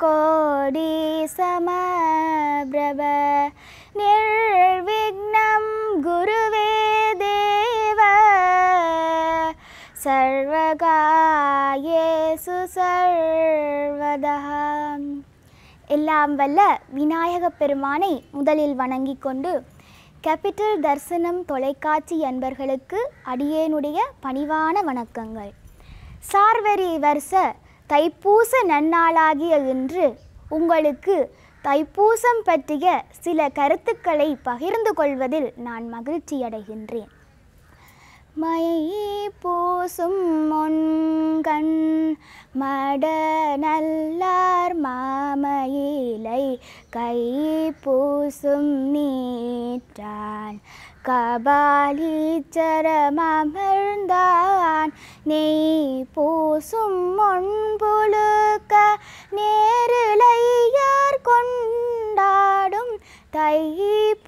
கோடி சமபிரப நிர்விக்னம் குருவே தேவ சர்வகாயேசு சர்வதா எல்லாம் வல்ல விநாயக பெருமானை முதலில் வணங்கிக் கொண்டு கேபிட்டல் தரிசனம் தொலைக்காட்சி என்பர்களுக்கு அடியேனுடைய பணிவான வணக்கங்கள் சார்வரி வருஷ தைப்பூச நன்னாளாகிய இன்று உங்களுக்கு தைப்பூசம் பற்றிய சில கருத்துக்களை பகிர்ந்து கொள்வதில் நான் மகிழ்ச்சியடைகின்றேன் மை பூசும் முன்கண் மட நல்லார் மாமையிலை கை பூசும் நீற்றான் கபாலி கபாலீச்சரமர்ந்தான் நெய் பூசும் முன்புழுக்க நேருளையார் கொண்டாடும் தை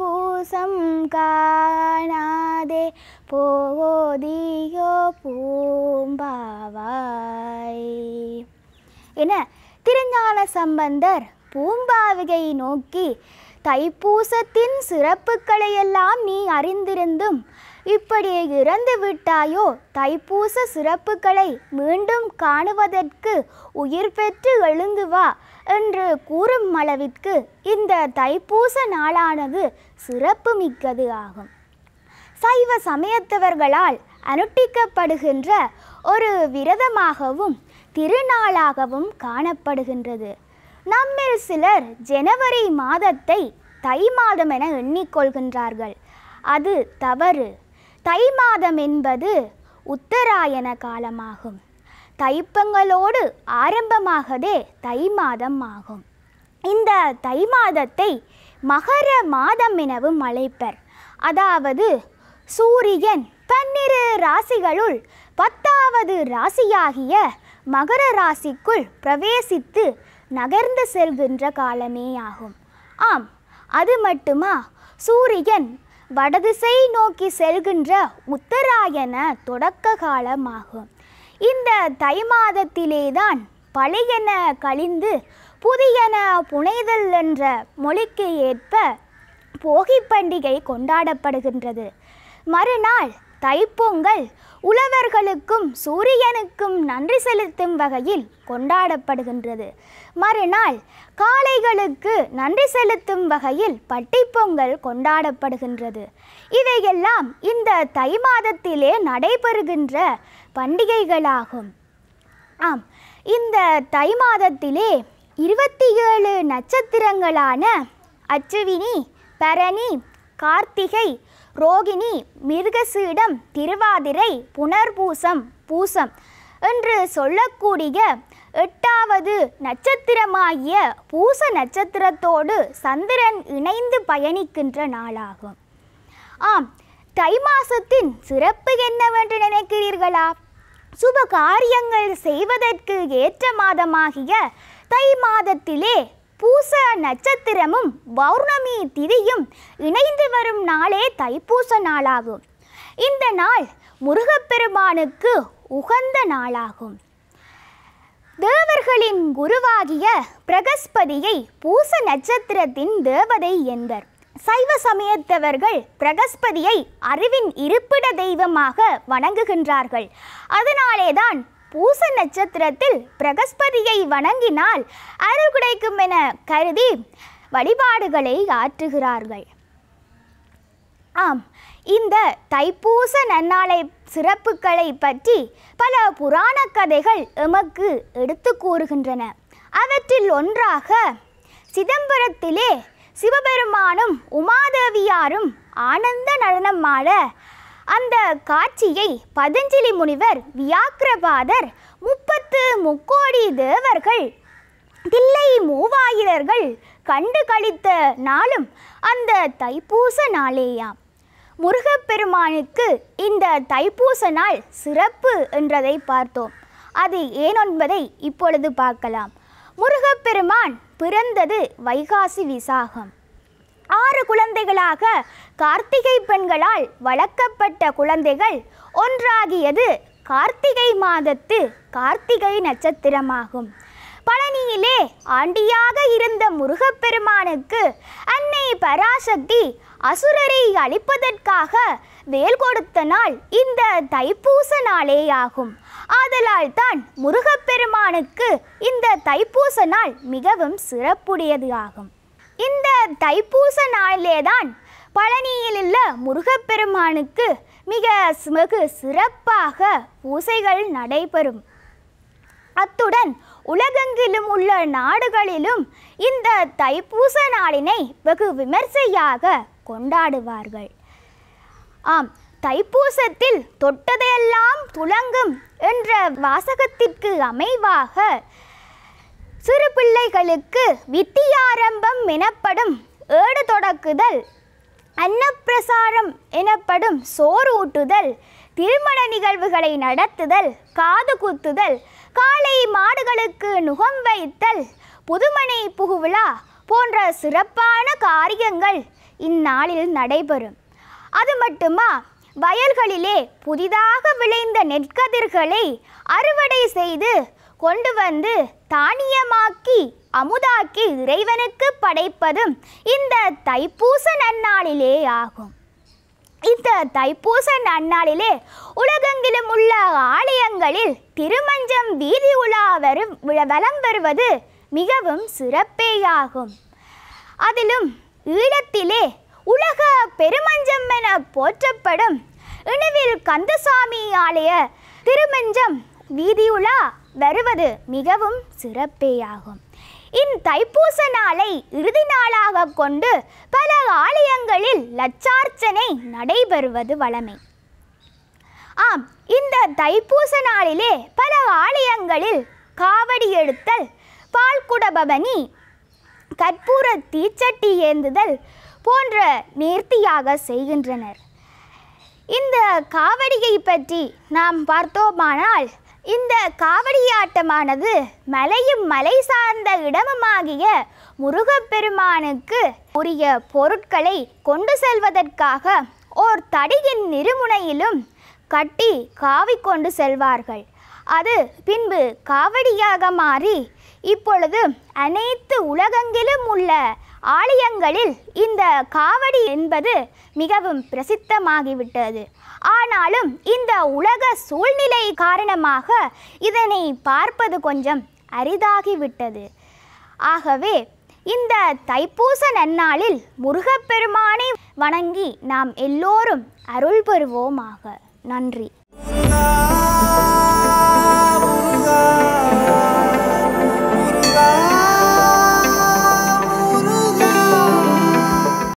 பூசம் காணாதே போதியோ பூம்பாவாய் என திருஞான சம்பந்தர் பூம்பாவிகை நோக்கி தைப்பூசத்தின் சிறப்புகளையெல்லாம் நீ அறிந்திருந்தும் இப்படி இறந்து விட்டாயோ தைப்பூச சிறப்புகளை மீண்டும் காணுவதற்கு உயிர் பெற்று எழுந்து வா என்று கூறும் அளவிற்கு இந்த தைப்பூச நாளானது சிறப்பு மிக்கது ஆகும் சைவ சமயத்தவர்களால் அனுட்டிக்கப்படுகின்ற ஒரு விரதமாகவும் திருநாளாகவும் காணப்படுகின்றது நம்மில் சிலர் ஜனவரி மாதத்தை தை மாதம் என எண்ணிக்கொள்கின்றார்கள் அது தவறு தை மாதம் என்பது உத்தராயண காலமாகும் தைப்பங்களோடு ஆரம்பமாகவே தை மாதம் ஆகும் இந்த தை மாதத்தை மகர மாதம் எனவும் அழைப்பர் அதாவது சூரியன் பன்னிரு ராசிகளுள் பத்தாவது ராசியாகிய மகர ராசிக்குள் பிரவேசித்து நகர்ந்து செல்கின்ற காலமே ஆகும் ஆம் அது மட்டுமா சூரியன் வடதிசை நோக்கி செல்கின்ற உத்தராயண தொடக்க காலமாகும் இந்த தை மாதத்திலேதான் பழையன கழிந்து புதியன புனைதல் என்ற மொழிக்கு ஏற்ப போகி பண்டிகை கொண்டாடப்படுகின்றது மறுநாள் தைப்பொங்கல் உழவர்களுக்கும் சூரியனுக்கும் நன்றி செலுத்தும் வகையில் கொண்டாடப்படுகின்றது மறுநாள் காளைகளுக்கு நன்றி செலுத்தும் வகையில் பட்டிப்பொங்கல் கொண்டாடப்படுகின்றது இவையெல்லாம் இந்த தை மாதத்திலே நடைபெறுகின்ற பண்டிகைகளாகும் ஆம் இந்த தை மாதத்திலே இருபத்தி ஏழு நட்சத்திரங்களான அச்சுவினி பரணி கார்த்திகை ரோகிணி மிருகசீடம் திருவாதிரை புனர்பூசம் பூசம் என்று சொல்லக்கூடிய எட்டாவது நட்சத்திரமாகிய பூச நட்சத்திரத்தோடு சந்திரன் இணைந்து பயணிக்கின்ற நாளாகும் ஆம் தை மாசத்தின் சிறப்பு என்னவென்று நினைக்கிறீர்களா சுப காரியங்கள் செய்வதற்கு ஏற்ற மாதமாகிய தை மாதத்திலே பூச நட்சத்திரமும் பௌர்ணமி திதியும் இணைந்து வரும் நாளே தைப்பூச நாளாகும் இந்த நாள் முருகப்பெருமானுக்கு உகந்த நாளாகும் தேவர்களின் குருவாகிய பிரகஸ்பதியை பூச நட்சத்திரத்தின் தேவதை என்பர் சைவ சமயத்தவர்கள் பிரகஸ்பதியை அறிவின் இருப்பிட தெய்வமாக வணங்குகின்றார்கள் அதனாலேதான் பூச நட்சத்திரத்தில் பிரகஸ்பதியை வணங்கினால் அருள் கிடைக்கும் என கருதி வழிபாடுகளை ஆற்றுகிறார்கள் ஆம் இந்த தைப்பூச நன்னாளை சிறப்புகளை பற்றி பல புராண கதைகள் எமக்கு எடுத்து கூறுகின்றன அவற்றில் ஒன்றாக சிதம்பரத்திலே சிவபெருமானும் உமாதேவியாரும் ஆனந்த நடனமாட அந்த காட்சியை பதஞ்சலி முனிவர் வியாக்கிரபாதர் முப்பத்து முக்கோடி தேவர்கள் தில்லை மூவாயிரர்கள் கண்டு கழித்த நாளும் அந்த தைப்பூச நாளேயாம் முருகப்பெருமானுக்கு இந்த தைப்பூச நாள் சிறப்பு என்றதை பார்த்தோம் அது ஏனென்பதை இப்பொழுது பார்க்கலாம் முருகப்பெருமான் பிறந்தது வைகாசி விசாகம் ஆறு குழந்தைகளாக கார்த்திகை பெண்களால் வளர்க்கப்பட்ட குழந்தைகள் ஒன்றாகியது கார்த்திகை மாதத்து கார்த்திகை நட்சத்திரமாகும் பழனியிலே ஆண்டியாக இருந்த முருகப்பெருமானுக்கு அன்னை பராசக்தி அசுரரை அழிப்பதற்காக வேல் கொடுத்த நாள் இந்த தைப்பூச நாளேயாகும் ஆதலால் தான் முருகப்பெருமானுக்கு இந்த தைப்பூச நாள் மிகவும் சிறப்புடையது ஆகும் இந்த தைப்பூச நாளிலே தான் பழனியில் உள்ள முருகப்பெருமானுக்கு மிக மிகு சிறப்பாக பூசைகள் நடைபெறும் அத்துடன் உலகெங்கிலும் உள்ள நாடுகளிலும் இந்த தைப்பூச நாளினை வெகு விமர்சையாக கொண்டாடுவார்கள் ஆம் தைப்பூசத்தில் தொட்டதையெல்லாம் துலங்கும் என்ற வாசகத்திற்கு அமைவாக சிறு பிள்ளைகளுக்கு வித்தியாரம்பம் எனப்படும் ஏடு தொடக்குதல் அன்னப்பிரசாரம் எனப்படும் சோறூட்டுதல் திருமண நிகழ்வுகளை நடத்துதல் காது குத்துதல் காலை மாடுகளுக்கு நுகம் வைத்தல் புதுமனை புகுவிழா போன்ற சிறப்பான காரியங்கள் இந்நாளில் நடைபெறும் அது மட்டுமா வயல்களிலே புதிதாக விளைந்த நெற்கதிர்களை அறுவடை செய்து கொண்டு வந்து தானியமாக்கி அமுதாக்கி இறைவனுக்கு படைப்பதும் இந்த தைப்பூச நன்னாளிலே ஆகும் இந்த தைப்பூச நன்னாளிலே உலகெங்கிலும் உள்ள ஆலயங்களில் திருமஞ்சம் வீதி உலா வரும் வலம் வருவது மிகவும் சிறப்பேயாகும் அதிலும் ஈழத்திலே உலக பெருமஞ்சம் என போற்றப்படும் இணுவில் கந்தசாமி ஆலய திருமஞ்சம் வீதியுலா வருவது மிகவும் சிறப்பேயாகும் தைப்பூச நாளை இறுதி நாளாக கொண்டு பல ஆலயங்களில் லட்சார்ச்சனை நடைபெறுவது வழமை ஆம் இந்த தைப்பூச நாளிலே பல ஆலயங்களில் காவடி எடுத்தல் பால்குடபவனி கற்பூர தீச்சட்டி ஏந்துதல் போன்ற நேர்த்தியாக செய்கின்றனர் இந்த காவடியை பற்றி நாம் பார்த்தோமானால் இந்த காவடியாட்டமானது மலையும் மலை சார்ந்த இடமுமாகிய முருகப்பெருமானுக்கு உரிய பொருட்களை கொண்டு செல்வதற்காக ஓர் தடியின் நிறுமுனையிலும் கட்டி காவி கொண்டு செல்வார்கள் அது பின்பு காவடியாக மாறி இப்பொழுது அனைத்து உலகங்களிலும் உள்ள ஆலயங்களில் இந்த காவடி என்பது மிகவும் பிரசித்தமாகிவிட்டது ஆனாலும் இந்த உலக சூழ்நிலை காரணமாக இதனை பார்ப்பது கொஞ்சம் அரிதாகிவிட்டது ஆகவே இந்த தைப்பூச நன்னாளில் முருகப்பெருமானை வணங்கி நாம் எல்லோரும் அருள் பெறுவோமாக நன்றி